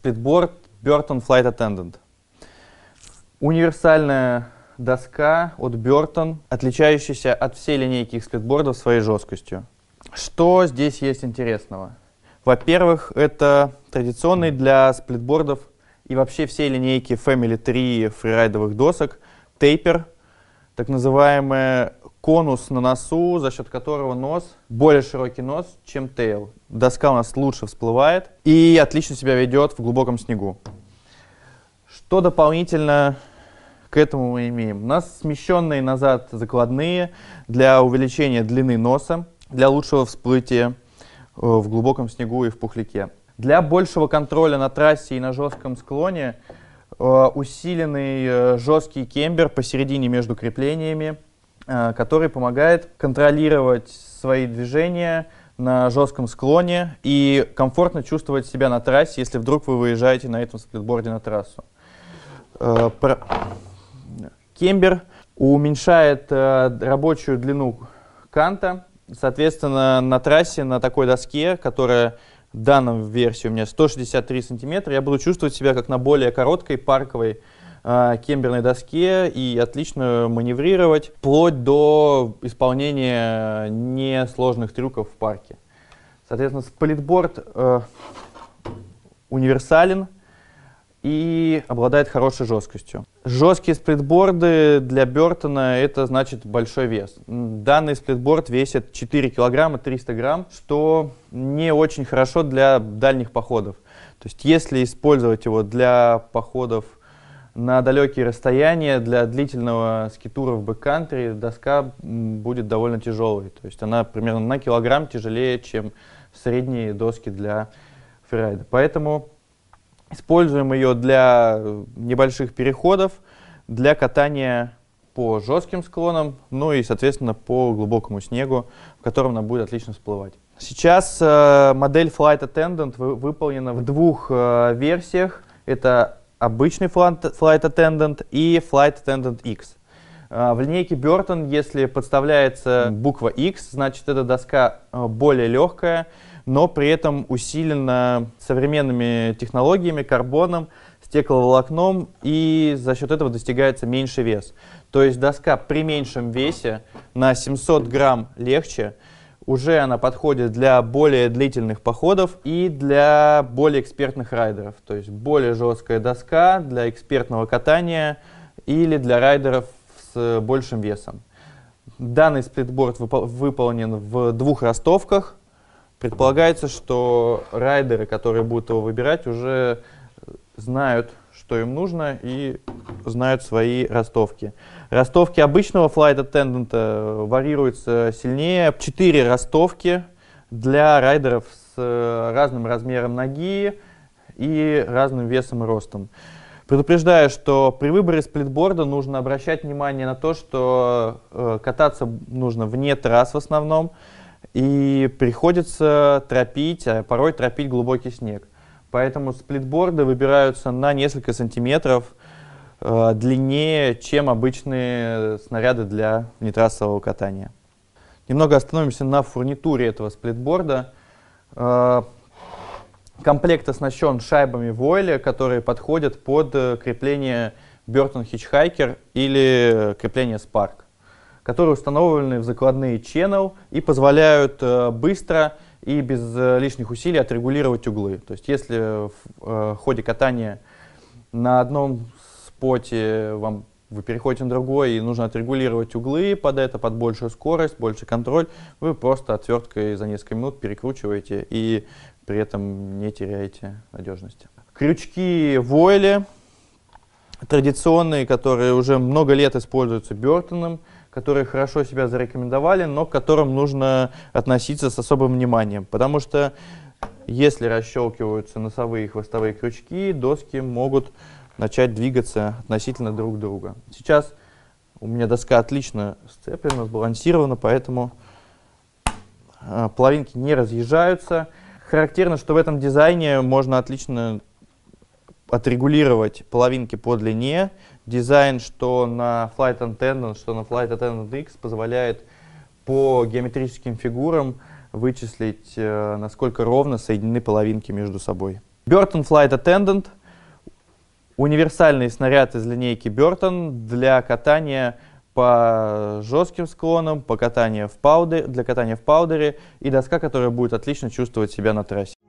Splitboard Burton Flight Attendant. Универсальная доска от Burton, отличающаяся от всей линейки их сплитбордов своей жесткостью. Что здесь есть интересного? Во-первых, это традиционный для сплитбордов и вообще всей линейки Family 3 фрирайдовых досок тейпер, так называемая конус на носу, за счет которого нос, более широкий нос, чем тейл. Доска у нас лучше всплывает и отлично себя ведет в глубоком снегу. Что дополнительно к этому мы имеем? У нас смещенные назад закладные для увеличения длины носа, для лучшего всплытия э, в глубоком снегу и в пухляке. Для большего контроля на трассе и на жестком склоне э, усиленный э, жесткий кембер посередине между креплениями, Э, который помогает контролировать свои движения на жестком склоне и комфортно чувствовать себя на трассе, если вдруг вы выезжаете на этом сплитборде на трассу. Э, Кембер уменьшает э, рабочую длину канта. Соответственно, на трассе, на такой доске, которая в данном версии у меня 163 сантиметра, я буду чувствовать себя как на более короткой парковой э, кемберной доске и отлично маневрировать, вплоть до исполнения э, несложных трюков в парке. Соответственно, сплитборд э, универсален и обладает хорошей жесткостью. Жесткие сплитборды для Бертона это значит большой вес. Данный сплитборд весит 4 килограмма 300 грамм, что не очень хорошо для дальних походов. То есть если использовать его для походов на далекие расстояния для длительного скитура в бэккантри доска будет довольно тяжелой. То есть она примерно на килограмм тяжелее, чем средние доски для фрирайда. Поэтому используем ее для э, небольших переходов, для катания по жестким склонам, ну и, соответственно, по глубокому снегу, в котором она будет отлично всплывать. Сейчас э, модель Flight Attendant выполнена в двух э, версиях. Это обычный Flight Attendant и Flight Attendant X. В линейке Burton, если подставляется буква X, значит эта доска э, более легкая, но при этом усилена современными технологиями, карбоном, стекловолокном, и за счет этого достигается меньший вес. То есть доска при меньшем весе на 700 грамм легче, уже она подходит для более длительных походов и для более экспертных райдеров. То есть более жесткая доска для экспертного катания или для райдеров с большим весом. Данный сплитборд выполнен в двух ростовках. Предполагается, что райдеры, которые будут его выбирать, уже знают, что им нужно и знают свои ростовки. Ростовки обычного Flight Attendant э, варьируются сильнее. Четыре ростовки для райдеров с э, разным размером ноги и разным весом и ростом. Предупреждаю, что при выборе сплитборда нужно обращать внимание на то, что э, кататься нужно вне трасс в основном, и приходится тропить, а порой тропить глубокий снег. Поэтому сплитборды выбираются на несколько сантиметров – э, длиннее, чем обычные снаряды для внетрассового катания. Немного остановимся на фурнитуре этого сплитборда. Э, комплект оснащен шайбами Войля, которые подходят под э, крепление Burton Hitchhiker или крепление Spark, которые установлены в закладные channel и позволяют э, быстро и без э, лишних усилий отрегулировать углы. То есть если в э, ходе катания на одном поте, вам вы переходите на другой, и нужно отрегулировать углы под это, под большую скорость, больше контроль, вы просто отверткой за несколько минут перекручиваете и при этом не теряете надежности. Крючки Войле, традиционные, которые уже много лет используются Бертоном, которые хорошо себя зарекомендовали, но к которым нужно относиться с особым вниманием, потому что если расщелкиваются носовые и хвостовые крючки, доски могут начать двигаться относительно друг друга. Сейчас у меня доска отлично сцеплена, сбалансирована, поэтому а, половинки не разъезжаются. Характерно, что в этом дизайне можно отлично отрегулировать половинки по длине. Дизайн, что на Flight Attendant, что на Flight Attendant X позволяет по геометрическим фигурам вычислить, э, насколько ровно соединены половинки между собой. Burton Flight Attendant — универсальный снаряд из линейки Бертон для катания по жестким склонам, по катанию в паудере, для катания в паудере и доска, которая будет отлично чувствовать себя на трассе.